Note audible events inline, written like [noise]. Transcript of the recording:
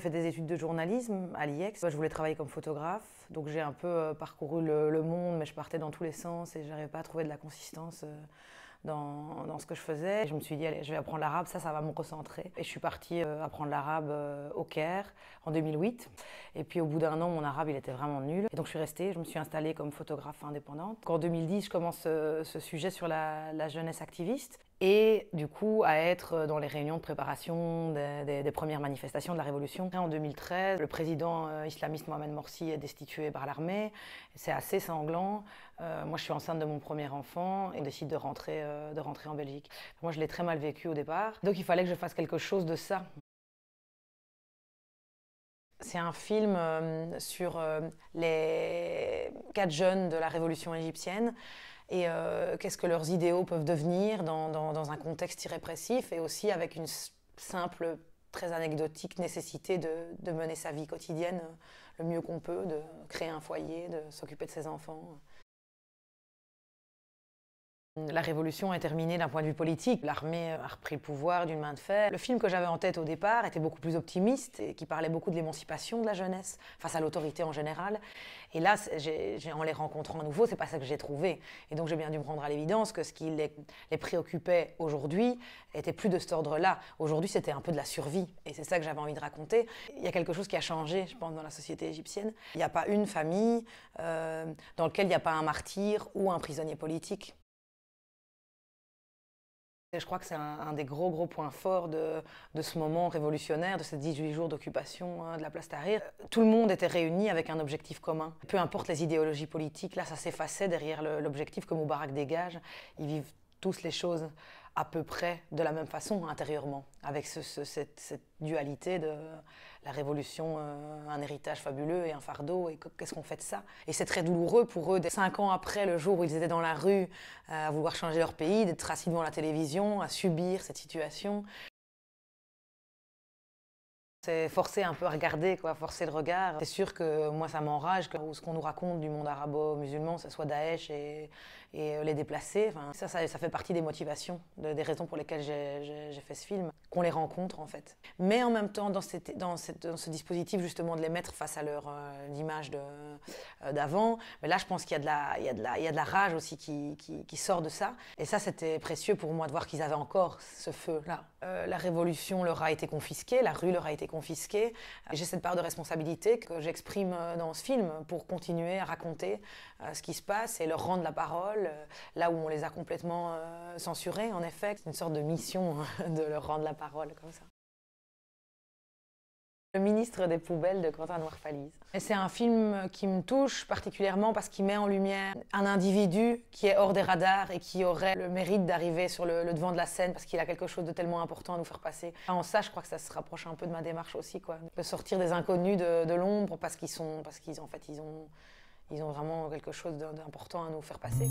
fait des études de journalisme à l'IEX. Je voulais travailler comme photographe, donc j'ai un peu euh, parcouru le, monde, mais je partais dans tous les sens et j'arrivais pas à trouver de la consistance. Euh, dans, dans, ce que je faisais. je me suis dit, allez, je vais apprendre l'arabe, ça, ça va me recentrer. Et je suis partie euh, apprendre l'arabe au Caire en 2008. Et puis au bout d'un an, mon arabe, il était vraiment nul. Et donc je suis restée, je me suis installée comme photographe indépendante. en 2010, je commence ce, sujet sur la, la, jeunesse activiste et du coup à être dans les réunions de préparation des, premières manifestations de la Révolution. En 2013, le président euh, islamiste Mohamed Morsi est destitué par l'armée. C'est assez sanglant. Euh, moi, je suis enceinte de mon premier enfant et on décide de rentrer, euh, de rentrer en Belgique. Moi, je l'ai très mal vécu au départ. Donc, il fallait que je fasse quelque chose de ça. C'est un film sur les quatre jeunes de la Révolution égyptienne et euh, qu'est-ce que leurs idéaux peuvent devenir dans, un contexte irrépressif et aussi avec une simple, très anecdotique nécessité de mener sa vie quotidienne euh, le mieux qu'on peut, de créer un foyer, de s'occuper de ses enfants. La révolution est terminée d'un point de vue politique. L'armée a repris le pouvoir d'une main de fer. Le film que j'avais en tête au départ était beaucoup plus optimiste et qui parlait beaucoup de l'émancipation de la jeunesse face à l'autorité en général. Et là, en les rencontrant à nouveau, c'est pas ça que j'ai trouvé. Et donc j'ai bien dû me rendre à l'évidence que ce qui les, préoccupait aujourd'hui était plus de cet ordre-là. Aujourd'hui, c'était un peu de la survie. Et c'est ça que j'avais envie de raconter. Il y a quelque chose qui a changé, je pense, dans la société égyptienne. Il n'y a pas une famille euh, dans laquelle il n'y a pas un martyr ou un prisonnier politique. Je crois que c'est un, des gros gros points forts de, ce moment révolutionnaire, de ces 18 jours d'occupation hein, de la place Tahrir. Tout le monde était réuni avec un objectif commun. Peu importe les idéologies politiques, là ça s'effaçait derrière l'objectif que Moubarak dégage. Ils vivent tous les choses à peu près de la même façon hein, intérieurement, avec cette, dualité de la révolution, euh, un héritage fabuleux et un fardeau, et qu'est-ce qu'on fait de ça Et c'est très douloureux pour eux, cinq ans après le jour où ils étaient dans la rue, euh, à vouloir changer leur pays, d'être assis devant la télévision, à subir cette situation, c'est forcer un peu à regarder, quoi, forcer le regard. C'est sûr que moi, ça m'enrage que ce qu'on nous raconte du monde arabo-musulman, ce soit Daesh et, et euh, les déplacés. Enfin, ça, ça, fait partie des motivations, des raisons pour lesquelles j'ai fait ce film, qu'on les rencontre en fait. Mais en même temps, dans, cette, dans, dans, ce dispositif justement de les mettre face à leur euh, image euh, d'avant, là, je pense qu'il y, a de la rage aussi qui, sort de ça. Et ça, c'était précieux pour moi de voir qu'ils avaient encore ce feu-là. la révolution leur a été confisquée, la rue leur a été confisquée. J'ai cette part de responsabilité que j'exprime euh, dans ce film pour continuer à raconter euh, ce qui se passe et leur rendre la parole euh, là où on les a complètement censurés. En effet, c'est une sorte de mission hein, [laughs] de leur rendre la parole comme ça. Le ministre des Poubelles de Quentin Et C'est un film qui me touche particulièrement parce qu'il met en lumière un individu qui est hors des radars et qui aurait le mérite d'arriver sur le, devant de la scène parce qu'il a quelque chose de tellement important à nous faire passer. En ça, je crois que ça se rapproche un peu de ma démarche aussi, quoi. De sortir des inconnus de, l'ombre parce qu'ils sont, parce qu'ils en fait, ils ont, ils ont vraiment quelque chose d'important à nous faire passer.